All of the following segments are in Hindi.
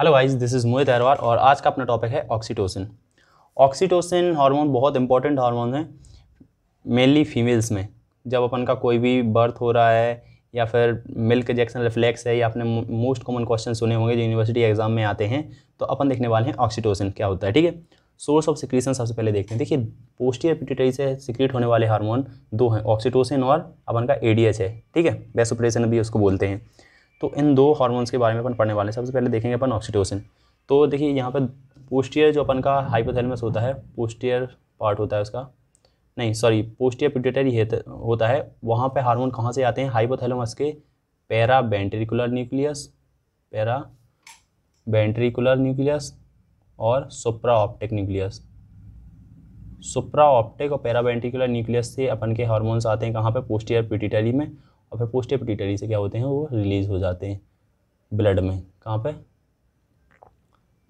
hello guys this is Mohit Ahirwar और आज का अपना टॉपिक है ऑक्सीटोसिन ऑक्सीटोसिन हार्मोन बहुत इंपॉर्टेंट हार्मोन है मेनली फीमेल्स में जब अपन का कोई भी बर्थ हो रहा है या फिर मिल्क जैक्सन रिफ्लेक्स है या आपने मोस्ट कॉमन क्वेश्चन सुने होंगे जो यूनिवर्सिटी एग्जाम में आते हैं तो अपन देखने वाले हैं ऑक्सीटोसिन क्या होता है ठीक है सोर्स ऑफ सिक्रीशन सबसे पहले देखते हैं देखिए पोस्टियर पिट्यूटरी से सिक्रीट होने वाले हार्मोन दो हैं ऑक्सीटोसिन और अपन का एडीएच है ठीक है बेसोप्रेशन भी उसको बोलते हैं तो इन दो हार्मोन्स के बारे में अपन पढ़ने वाले हैं सबसे पहले देखेंगे अपन ऑक्सीटोसिन तो देखिए यहाँ पर पोस्टियर जो अपन का हाइपोथैलेमस होता है पोस्टियर पार्ट होता है उसका नहीं सॉरी पोस्टियर पिट्यूटरी होता है वहाँ पर हार्मोन कहाँ से आते हैं हाइपोथैलेमस के para ventricular nucleus para ventricular nucleus और supra optic nucleus supra optic और पैराबेंट्रिकुलर न्यूक्लियस से अपन के हार्मोन्स आते हैं कहाँ पे पोस्टियर पिट्यूटरी में और फिर पोस्ट से क्या होते हैं वो रिलीज़ हो जाते हैं ब्लड में कहाँ पर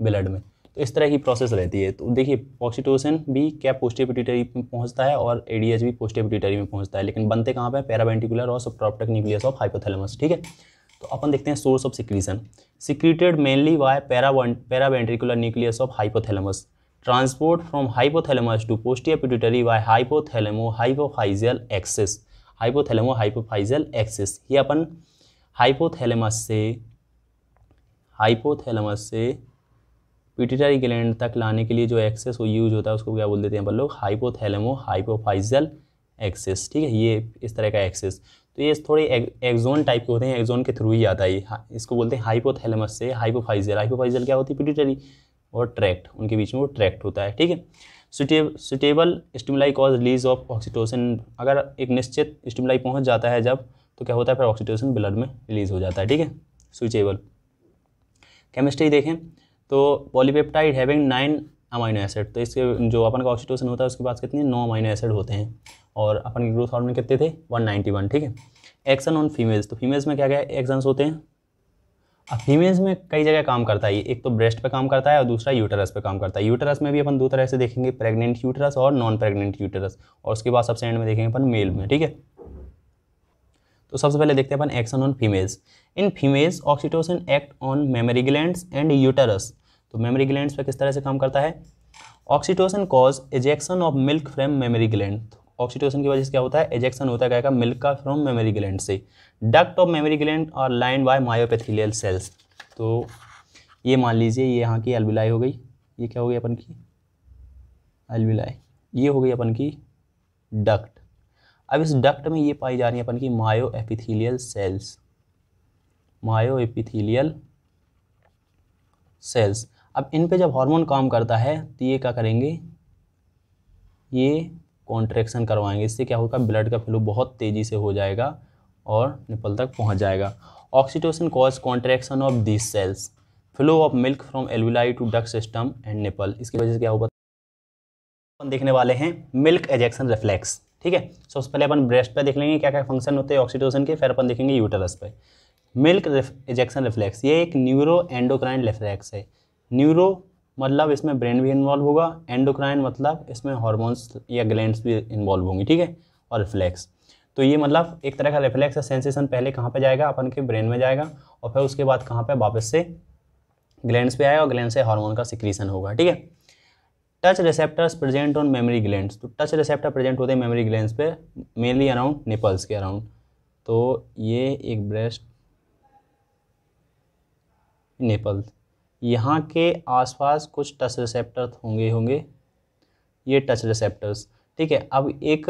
ब्लड में तो इस तरह की प्रोसेस रहती है तो देखिए ऑक्सीटोसिन भी क्या पोस्ट में पहुँचता है और एडीएच भी पोस्ट में पहुँचता है लेकिन बनते कहाँ पर पैराबेंटिकुलर और सप्रॉप्टक न्यूक्लियस ऑफ हाइपोथेलमस ठीक है तो अपन देखते हैं source of secretion secreted mainly by paraventricular nucleus of hypothalamus transport from hypothalamus to posterior pituitary by hypothalamo hypophysial axis hypothalamo hypophysial axis ये अपन हाइपोथैलेमस से हाइपोथैलेमस से पिटिटरी ग्लैंड तक लाने के लिए जो एक्सेस वो यूज होता है उसको क्या बोल देते हैं अपन लोग हाइपोथैलेमो हाइपोफाइजल एक्सेस ठीक है ये इस तरह का एक्सेस तो ये थोड़े एक्जोन टाइप के होते हैं एक्जोन के थ्रू ही आता है हाँ, इसको बोलते हैं हाइपोथैलेमस से हाइपोफाइजल हाइपोफाइजल क्या होती है पिटिटरी और ट्रैक्ट उनके बीच में वो ट्रैक्ट होता है ठीक है suitable stimuli cause release of oxytocin अगर एक निश्चित स्टिमुलाई पहुंच जाता है जब तो क्या होता है फिर ऑक्सीटोसिन ब्लड में रिलीज हो जाता है ठीक है सुटेबल केमिस्ट्री देखें तो polypeptide having nine amino acid तो इसके जो अपन का ऑक्सीटोसिन होता है उसके पास कितने नौ अमाइनो एसिड होते हैं और अपन के ग्रोथ हार्मोन कितने थे 191 ठीक है एक्शन ऑन फीमेल्स तो फीमेल्स में क्या क्या एक्शंस होते हैं अब फीमेल्स में कई जगह काम करता है एक तो ब्रेस्ट पे काम करता है और दूसरा यूटरस पे काम करता है यूटरस में भी अपन दो तरह से देखेंगे प्रेग्नेंट यूटरस और नॉन प्रेग्नेंट यूटरस और उसके बाद सबसे एंड में देखेंगे अपन मेल में ठीक है तो सबसे पहले देखते हैं अपन action on females in females oxytocin act on mammary gland and uterus तो मेमरी ग्लैंड पर किस तरह से काम करता है oxytocin cause ejection of milk from mammary gland oxytocin की वजह से क्या होता है एजेक्शन होता है क्या मिल्क का फ्रॉम मेमोरी ग्लैंड से डक्ट ऑफ मेमोरी ग्लैंड और लाइन बाय मायोपेथिलियल सेल्स तो ये मान लीजिए ये यहाँ की एलविलाई हो गई ये क्या हो गई अपन की एलविलाई ये हो गई अपन की डक्ट अब इस डक्ट में ये पाई जा रही है अपन की myo epithelial cells myo epithelial cells अब इन पे जब हार्मोन काम करता है तो ये क्या करेंगे ये कॉन्ट्रेक्शन करवाएंगे इससे क्या होगा ब्लड का फ्लो बहुत तेज़ी से हो जाएगा और निपल तक पहुंच जाएगा oxytocin cause contraction of this cells flow of milk from alveoli to duct system and nipple इसकी वजह से क्या होगा अपन देखने वाले हैं मिल्क एजेक्शन रिफ्लेक्स ठीक है सबसे पहले अपन ब्रेस्ट पे देख लेंगे क्या क्या फंक्शन होते हैं ऑक्सीटोसिन के फिर अपन देखेंगे यूटरस पे मिल्क एजेक्शन रिफ्लेक्स ये एक न्यूरो एंडोक्राइन रिफ्लेक्स है न्यूरो मतलब इसमें ब्रेन भी इन्वॉल्व होगा एंडोक्राइन मतलब इसमें हॉर्मोन्स या ग्लैंड्स भी इन्वॉल्व होंगी ठीक है और रिफ्लेक्स तो ये मतलब एक तरह का रिफ्लेक्स या सेंसेशन पहले कहाँ पे जाएगा अपन के ब्रेन में जाएगा और फिर उसके बाद कहाँ पे वापस से ग्लैंड्स पे आएगा और ग्लैंड से हार्मोन का सिक्रीशन होगा ठीक है touch receptors present on mammary glands तो टच रिसेप्टर प्रेजेंट होते हैं मेमोरी ग्लैंड्स पे मेनली अराउंड निपल्स के अराउंड तो ये एक ब्रेस्ट निपल्स यहाँ के आसपास कुछ टच रिसेप्टर होंगे होंगे ये टच रिसेप्टर्स ठीक है अब एक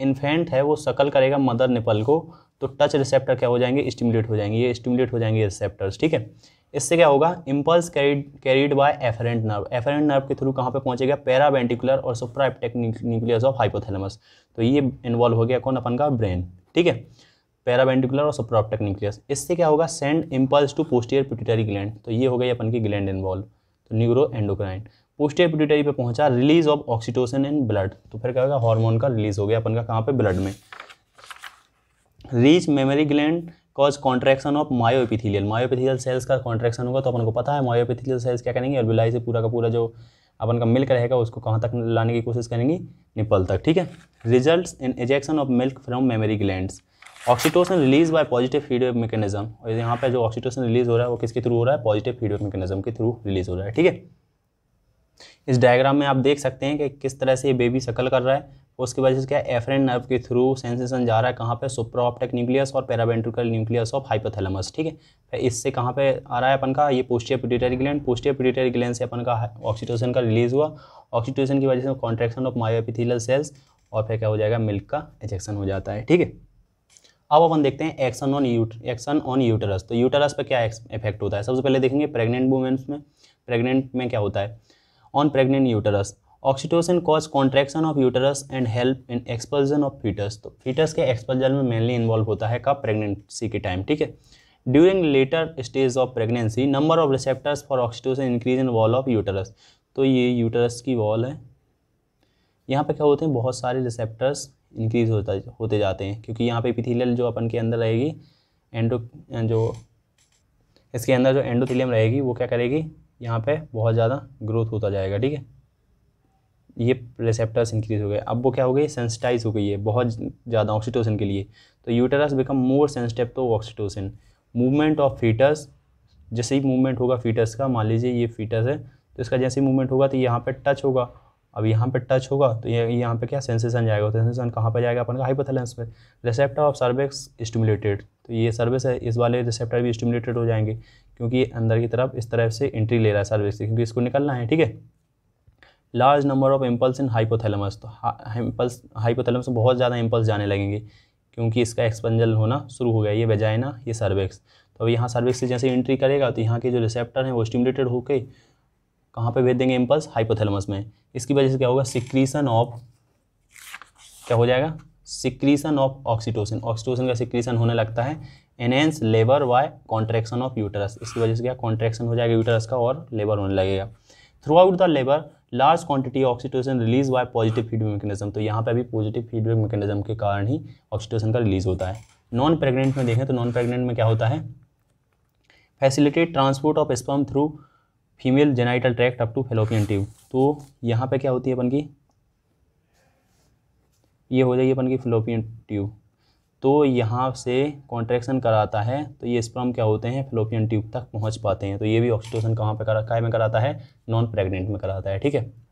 इन्फेंट है वो सकल करेगा मदर निपल को तो टच रिसेप्टर क्या हो जाएंगे स्टिमुलेट हो जाएंगे ये स्टिमुलेट हो जाएंगे रिसेप्टर्स ठीक है इससे क्या होगा impulse carried carried by afferent nerve afferent nerve के थ्रू कहाँ पे पहुँचेगा पैराबेंटिकुलर और सुप्राइप्टेक न्यूक्लियस ऑफ हाइपोथेलमस तो ये इन्वॉल्व हो गया कौन अपन का ब्रेन ठीक है पैराबेंडिकुलर और सप्रोप्टक न्यूक्लियस इससे क्या होगा send impulse to posterior pituitary gland तो ये हो गई अपन की ग्लैंड इन्वॉल्व तो न्यूरो एंडोक्राइन पोस्टियर पिट्यूटरी पे पहुंचा release of oxytocin in blood तो फिर क्या होगा हार्मोन का रिलीज हो गया अपन का कहाँ पे ब्लड में reach mammary gland cause contraction of myoepithelial myoepithelial cells का कॉन्ट्रैक्शन होगा तो अपन को पता है मायोपिथिलियल सेल्स क्या करेंगे एल्बुलाई से पूरा का पूरा जो अपन का मिल्क रहेगा उसको कहाँ तक लाने की कोशिश करेंगी निपल तक ठीक है result in ejection of milk from mammary glands oxytocin release by positive feedback mechanism और यहाँ पे जो ऑक्सीटोसिन रिलीज हो रहा है वो किसके थ्रू हो रहा है पॉजिटिव फीडबैक मैकेनिज्म के थ्रू रिलीज हो रहा है ठीक है इस डायग्राम में आप देख सकते हैं कि किस तरह से ये बेबी सकल कर रहा है उसकी वजह से क्या एफरेंट नर्व के थ्रू सेंसेशन जा रहा है कहाँ पे ऑप्टिक न्यूक्लियस और पैराबेंट्रिकल न्यूक्लियस ऑफ हाइपोथैलेमस ठीक है तो इससे कहाँ पे आ रहा है अपन का ये posterior pituitary gland posterior pituitary gland से अपन का ऑक्सीटोसिन का रिलीज हुआ ऑक्सीटोसिन की वजह से कॉन्ट्रेक्शन ऑफ माओपिथिलल सेल्स और फिर क्या हो जाएगा मिल्क का इजेक्शन हो जाता है ठीक है अब अपन देखते हैं एक्शन ऑन यूट एक्शन ऑन यूटरस तो यूटरस पर क्या इफेक्ट होता है सबसे पहले देखेंगे प्रेग्नेंट वुमेंस में प्रेग्नेंट में क्या होता है on pregnant uterus oxytocin cause contraction of uterus and help in expulsion of foetus तो फीटस के एक्सपल्जन में मेनली इन्वॉल्व होता है कब प्रेगनेंसी के टाइम ठीक है during later stage of pregnancy number of receptors for oxytocin increase in wall of uterus तो ये यूटरस की वॉल है यहाँ पे क्या होते हैं बहुत सारे रिसेप्टर्स इंक्रीज़ होता होते जाते हैं क्योंकि यहाँ पे एपिथेलियल जो अपन के अंदर रहेगी एंडो जो इसके अंदर जो एंडोथीलियम रहेगी वो क्या करेगी यहाँ पे बहुत ज़्यादा ग्रोथ होता जाएगा ठीक है ये रिसेप्टर्स इंक्रीज हो गए अब वो क्या हो गई सेंसिटाइज हो गई है बहुत ज़्यादा ऑक्सीटोसिन के लिए तो uterus become more sensitive to oxytocin movement of foetus जैसे ही मूवमेंट होगा फीटर्स का मान लीजिए ये फीटस है तो इसका जैसे ही मूवमेंट होगा तो यहाँ पर टच होगा अब यहाँ पे टच होगा तो ये यहाँ पे क्या सेंसेशन जाएगा तो सेंसेशन कहाँ पे जाएगा अपन का हाइपोथैलेमस पे रिसेप्टर ऑफ सर्वेक्स स्टिमुलेटेड तो ये सर्विस है इस वाले रिसेप्टर भी स्टिमुलेटेड हो जाएंगे क्योंकि अंदर की तरफ इस तरह से एंट्री ले रहा है सर्विस से क्योंकि इसको निकलना है ठीक है large number of impulse in hypothalamus तो इम्पल्स हाइपोथैलेमस में बहुत ज़्यादा इम्पल्स जाने लगेंगे क्योंकि इसका एक्सपेंजल होना शुरू हो गया ये वेजाइना ये सर्वेक्स तो अब यहाँ सर्विक्स से जैसे एंट्री करेगा तो यहाँ के जो रिसेप्टर हैं वो स्टिमुलेटेड होकर कहाँ पे भेज देंगे इम्पल्स हाइपोथैलेमस में इसकी वजह से क्या होगा सिक्रीसन ऑफ क्या हो जाएगा सिक्रीसन ऑफ ऑक्सीटोसिन ऑक्सीटोसिन का सिक्रीसन होने लगता है enhance labour by contraction of uterus इसकी वजह से क्या कॉन्ट्रैक्शन हो जाएगा यूटरस का और लेबर होने लगेगा throughout the labour large quantity oxytocin release by positive feedback mechanism तो यहाँ पे अभी पॉजिटिव फीडबैक मैकेनिज्म के कारण ही ऑक्सीटोसिन का रिलीज होता है नॉन प्रेग्नेंट में देखें तो नॉन प्रेग्नेंट में क्या होता है facilitated transport of sperm through female genital tract up to fallopian tube तो यहाँ पे क्या होती है अपन की ये हो जाएगी अपन की फेलोपियन ट्यूब तो यहाँ से कॉन्ट्रैक्शन कराता है तो ये स्प्रम क्या होते हैं फिलोपियन ट्यूब तक पहुँच पाते हैं तो ये भी ऑक्सीटोसन कहाँ पर करा काय में कराता है नॉन प्रेगनेंट में कराता है ठीक है